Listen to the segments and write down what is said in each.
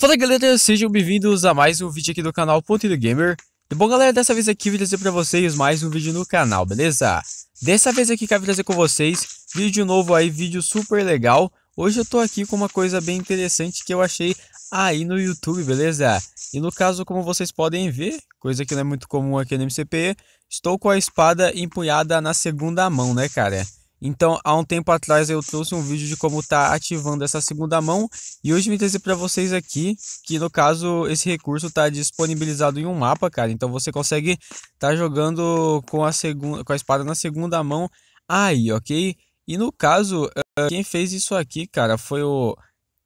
Fala galera, sejam bem-vindos a mais um vídeo aqui do canal Ponto do Gamer. E bom galera, dessa vez aqui vim trazer pra vocês mais um vídeo no canal, beleza? Dessa vez aqui que eu vim trazer com vocês, vídeo novo aí, vídeo super legal. Hoje eu tô aqui com uma coisa bem interessante que eu achei aí no YouTube, beleza? E no caso, como vocês podem ver, coisa que não é muito comum aqui no MCP, estou com a espada empunhada na segunda mão, né cara? Então, há um tempo atrás eu trouxe um vídeo de como tá ativando essa segunda mão e hoje me trazer para vocês aqui que no caso esse recurso tá disponibilizado em um mapa, cara. Então você consegue tá jogando com a segunda com a espada na segunda mão aí, OK? E no caso, eh, quem fez isso aqui, cara, foi o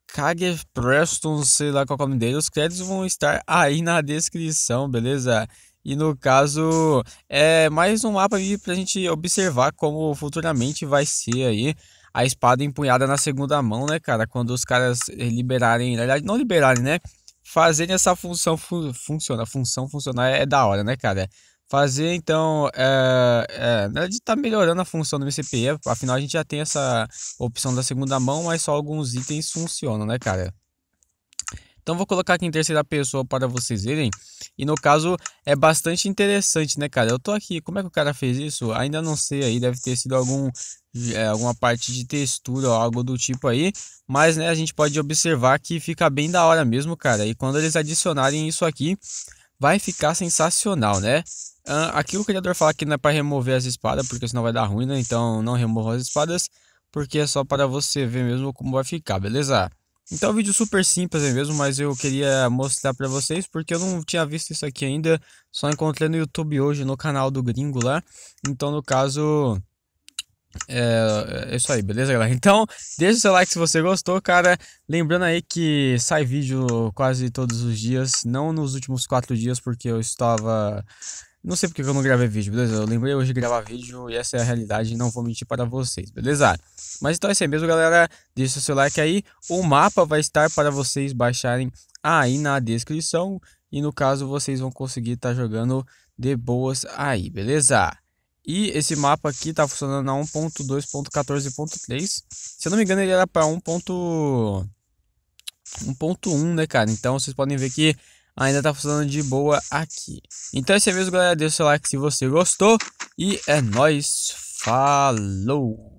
Kage Preston, sei lá qual é o nome dele. Os créditos vão estar aí na descrição, beleza? E no caso, é mais um mapa aí pra gente observar como futuramente vai ser aí a espada empunhada na segunda mão, né, cara? Quando os caras liberarem, na verdade, não liberarem, né? Fazerem essa função fu funciona, função funcionar é, da hora, né, cara? Fazer então, é, é, na verdade, tá melhorando a função do MCPE, afinal a gente já tem essa opção da segunda mão, mas só alguns itens funcionam, né, cara? Então vou colocar aqui em terceira pessoa para vocês verem. E no caso é bastante interessante, né, cara? Eu tô aqui, como é que o cara fez isso? Ainda não sei aí, deve ter sido algum é, alguma parte de textura ou algo do tipo aí, mas né, a gente pode observar que fica bem da hora mesmo, cara. E quando eles adicionarem isso aqui, vai ficar sensacional, né? Aqui o criador fala que não é para remover as espadas, porque senão vai dar ruim, né? Então não remova as espadas, porque é só para você ver mesmo como vai ficar, beleza? Então é um vídeo super simples mesmo, mas eu queria mostrar para vocês porque eu não tinha visto isso aqui ainda, só encontrei no YouTube hoje, no canal do gringo lá. Então no caso, é, é, isso aí, beleza, galera? Então, deixa o seu like se você gostou, cara. Lembrando aí que sai vídeo quase todos os dias, não nos últimos quatro dias, porque eu estava não sei porque eu não gravei vídeo, beleza? Eu lembrei hoje de gravar vídeo e essa é a realidade, não vou mentir para vocês, beleza? Mas então é isso aí mesmo, galera. Deixa o seu like aí. O mapa vai estar para vocês baixarem aí na descrição. E no caso, vocês vão conseguir estar tá jogando de boas aí, beleza? E esse mapa aqui tá funcionando na 1.2.14.3. Se eu não me engano, ele era para 1.1, né, cara? Então vocês podem ver que ainda tá funcionando de boa aqui. Então é isso mesmo, galera. Deixa o seu like se você gostou. E é nóis. Falou!